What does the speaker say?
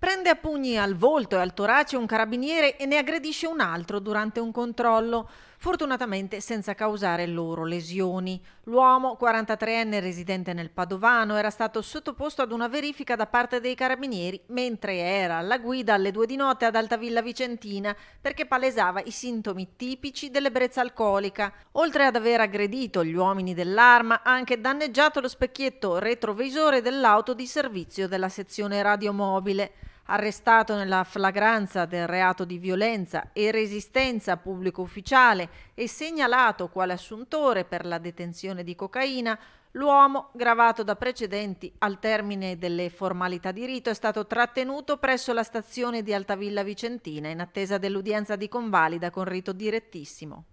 Prende a pugni al volto e al torace un carabiniere e ne aggredisce un altro durante un controllo, fortunatamente senza causare loro lesioni. L'uomo, 43enne residente nel Padovano, era stato sottoposto ad una verifica da parte dei carabinieri mentre era alla guida alle due di notte ad Altavilla Vicentina perché palesava i sintomi tipici dell'ebbrezza alcolica. Oltre ad aver aggredito gli uomini dell'arma, ha anche danneggiato lo specchietto retrovisore dell'auto di servizio della sezione radiomobile arrestato nella flagranza del reato di violenza e resistenza a pubblico ufficiale e segnalato quale assuntore per la detenzione di cocaina, l'uomo, gravato da precedenti al termine delle formalità di rito, è stato trattenuto presso la stazione di Altavilla Vicentina in attesa dell'udienza di convalida con rito direttissimo.